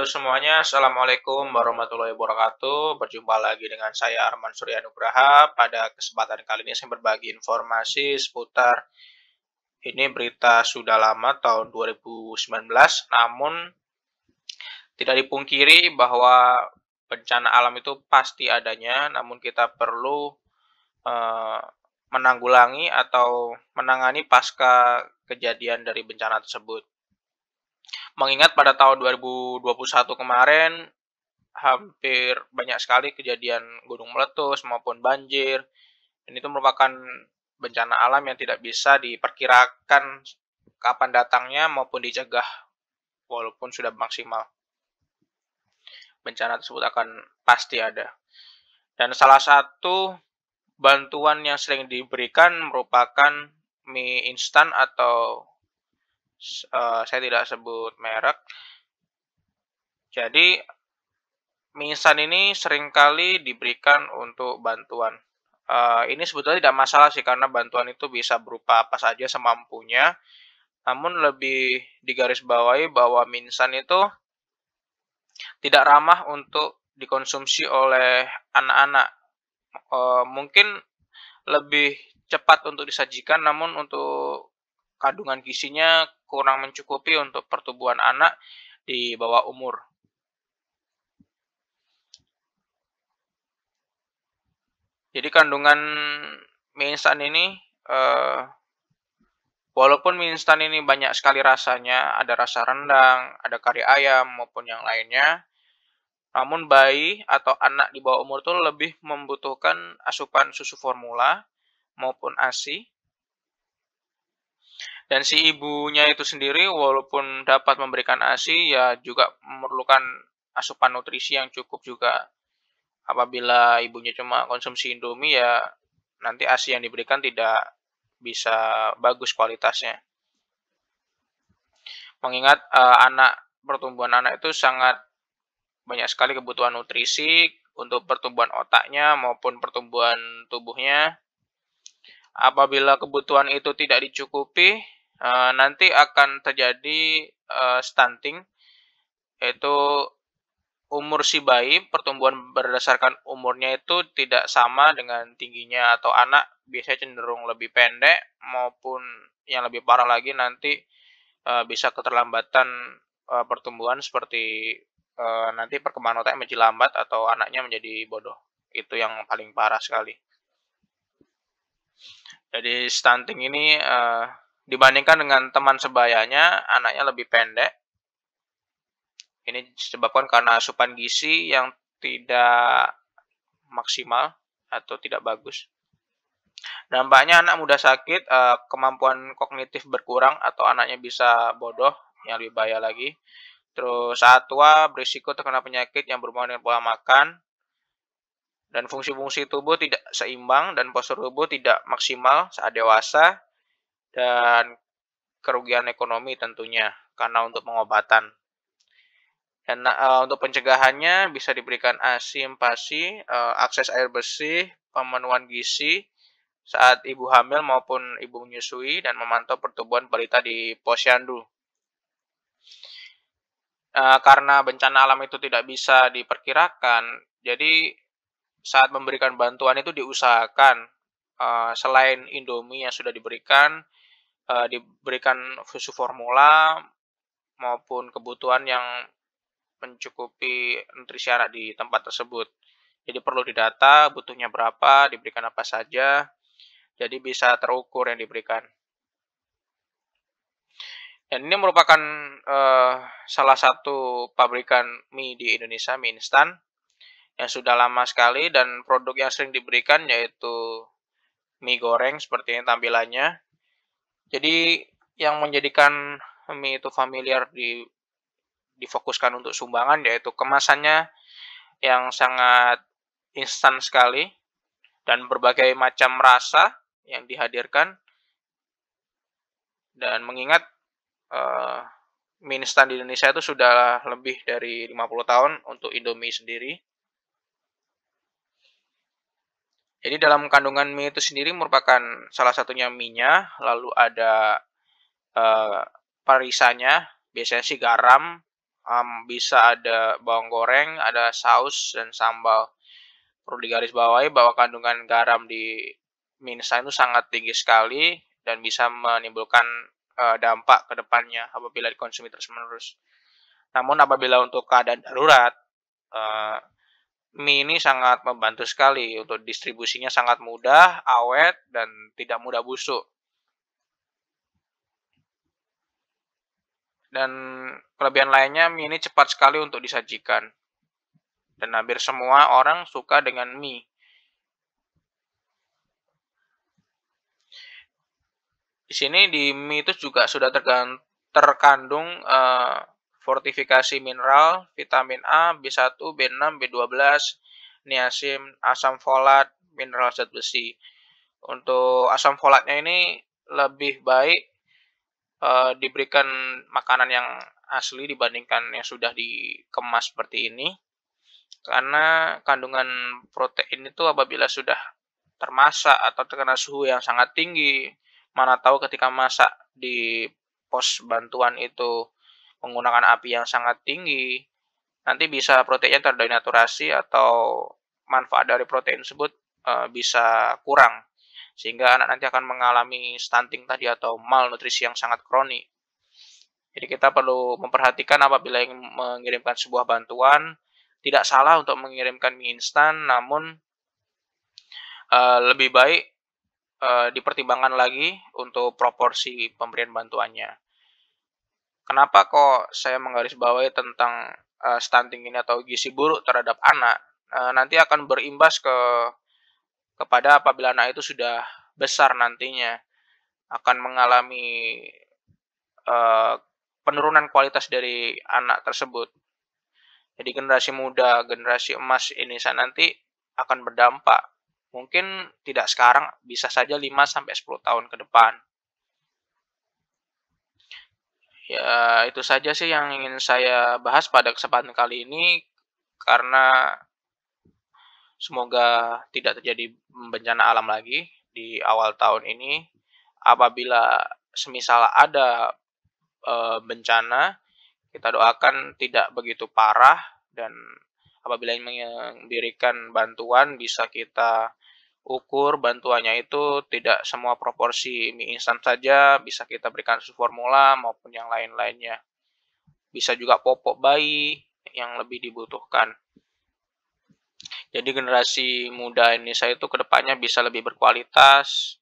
Halo semuanya, Assalamualaikum warahmatullahi wabarakatuh. Berjumpa lagi dengan saya Arman Surya Nugraha. Pada kesempatan kali ini saya berbagi informasi seputar ini berita sudah lama tahun 2019, namun tidak dipungkiri bahwa bencana alam itu pasti adanya, namun kita perlu uh, menanggulangi atau menangani pasca kejadian dari bencana tersebut mengingat pada tahun 2021 kemarin hampir banyak sekali kejadian gunung meletus maupun banjir dan itu merupakan bencana alam yang tidak bisa diperkirakan kapan datangnya maupun dicegah walaupun sudah maksimal bencana tersebut akan pasti ada dan salah satu bantuan yang sering diberikan merupakan mie instan atau Eh, saya tidak sebut merek. Jadi minsan ini seringkali diberikan untuk bantuan. Eh, ini sebetulnya tidak masalah sih karena bantuan itu bisa berupa apa saja semampunya. Namun lebih digarisbawahi bahwa minsan itu tidak ramah untuk dikonsumsi oleh anak-anak. Uh, mungkin lebih cepat untuk disajikan, namun untuk kandungan gizinya kurang mencukupi untuk pertumbuhan anak di bawah umur. Jadi kandungan mie instan ini, eh, walaupun mie instan ini banyak sekali rasanya, ada rasa rendang, ada kari ayam maupun yang lainnya, namun bayi atau anak di bawah umur itu lebih membutuhkan asupan susu formula maupun ASI dan si ibunya itu sendiri walaupun dapat memberikan ASI ya juga memerlukan asupan nutrisi yang cukup juga. Apabila ibunya cuma konsumsi Indomie ya nanti ASI yang diberikan tidak bisa bagus kualitasnya. Mengingat uh, anak pertumbuhan anak itu sangat banyak sekali kebutuhan nutrisi untuk pertumbuhan otaknya maupun pertumbuhan tubuhnya. Apabila kebutuhan itu tidak dicukupi, uh, nanti akan terjadi uh, stunting yaitu umur si bayi pertumbuhan berdasarkan umurnya itu tidak sama dengan tingginya atau anak biasanya cenderung lebih pendek maupun yang lebih parah lagi nanti uh, bisa keterlambatan uh, pertumbuhan seperti uh, nanti perkembangan otak menjadi lambat atau anaknya menjadi bodoh itu yang paling parah sekali. Jadi stunting ini uh, Dibandingkan dengan teman sebayanya, anaknya lebih pendek. Ini disebabkan karena asupan gizi yang tidak maksimal atau tidak bagus. Dampaknya anak muda sakit, eh, kemampuan kognitif berkurang atau anaknya bisa bodoh, yang lebih bahaya lagi. Terus saat tua berisiko terkena penyakit yang berhubungan dengan pola makan, dan fungsi-fungsi tubuh tidak seimbang dan postur tubuh tidak maksimal saat dewasa dan kerugian ekonomi tentunya karena untuk pengobatan. Dan uh, untuk pencegahannya bisa diberikan ASI, uh, eh, akses air bersih, pemenuhan gizi saat ibu hamil maupun ibu menyusui dan memantau pertumbuhan balita di posyandu. Uh, karena bencana alam itu tidak bisa diperkirakan, jadi saat memberikan bantuan itu diusahakan uh, selain Indomie yang sudah diberikan, uh, diberikan susu formula maupun kebutuhan yang mencukupi nutrisi anak di tempat tersebut. Jadi perlu didata butuhnya berapa, diberikan apa saja. Jadi bisa terukur yang diberikan. Dan ini merupakan uh, salah satu pabrikan mie di Indonesia, mie instan, yang sudah lama sekali dan produk yang sering diberikan yaitu mie goreng seperti ini tampilannya. Jadi yang menjadikan mie itu familiar di difokuskan untuk sumbangan yaitu kemasannya yang sangat instan sekali dan berbagai macam rasa yang dihadirkan dan mengingat uh, mie instan di Indonesia itu sudah lebih dari 50 tahun untuk Indomie sendiri Jadi dalam kandungan mie itu sendiri merupakan salah satunya minyak, lalu ada uh, parisanya, biasanya sih garam, um, bisa ada bawang goreng, ada saus dan sambal. Perlu digarisbawahi bahwa kandungan garam di mie instan itu sangat tinggi sekali dan bisa menimbulkan uh, dampak ke depannya apabila dikonsumsi terus-menerus. Namun apabila untuk keadaan darurat, uh, mie ini sangat membantu sekali untuk distribusinya sangat mudah, awet, dan tidak mudah busuk. Dan kelebihan lainnya mie ini cepat sekali untuk disajikan. Dan hampir semua orang suka dengan mie. Di sini di mie itu juga sudah terkandung uh, fortifikasi mineral, vitamin A, B1, B6, B12, niacin, asam folat, mineral zat besi. Untuk asam folatnya ini lebih baik e, diberikan makanan yang asli dibandingkan yang sudah dikemas seperti ini. Karena kandungan protein itu apabila sudah termasak atau terkena suhu yang sangat tinggi, mana tahu ketika masak di pos bantuan itu menggunakan api yang sangat tinggi, nanti bisa proteinnya terdenaturasi atau manfaat dari protein tersebut e, bisa kurang sehingga anak nanti akan mengalami stunting tadi atau malnutrisi yang sangat kronik. Jadi kita perlu memperhatikan apabila ingin mengirimkan sebuah bantuan tidak salah untuk mengirimkan mie instan namun e, lebih baik e, dipertimbangkan lagi untuk proporsi pemberian bantuannya. Kenapa kok saya menggarisbawahi tentang uh, stunting ini atau gizi buruk terhadap anak? Uh, nanti akan berimbas ke kepada apabila anak itu sudah besar nantinya akan mengalami uh, penurunan kualitas dari anak tersebut. Jadi generasi muda, generasi emas ini saat nanti akan berdampak. Mungkin tidak sekarang, bisa saja 5 sampai 10 tahun ke depan. Ya, itu saja sih yang ingin saya bahas pada kesempatan kali ini karena semoga tidak terjadi bencana alam lagi di awal tahun ini. Apabila semisal ada e, bencana, kita doakan tidak begitu parah dan apabila ingin memberikan bantuan bisa kita ukur bantuannya itu tidak semua proporsi mie instan saja bisa kita berikan susu formula maupun yang lain-lainnya. Bisa juga popok bayi yang lebih dibutuhkan. Jadi generasi muda Indonesia itu kedepannya bisa lebih berkualitas,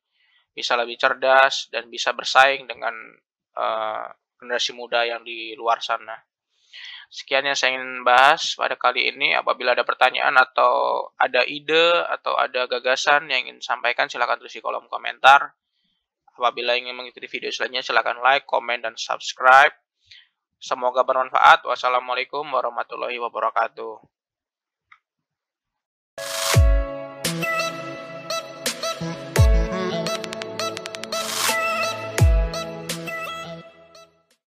bisa lebih cerdas, dan bisa bersaing dengan uh, generasi muda yang di luar sana. Sekian yang saya ingin bahas pada kali ini. Apabila ada pertanyaan atau ada ide atau ada gagasan yang ingin sampaikan, silakan tulis di kolom komentar. Apabila ingin mengikuti video selanjutnya, silakan like, komen, dan subscribe. Semoga bermanfaat. Wassalamualaikum warahmatullahi wabarakatuh.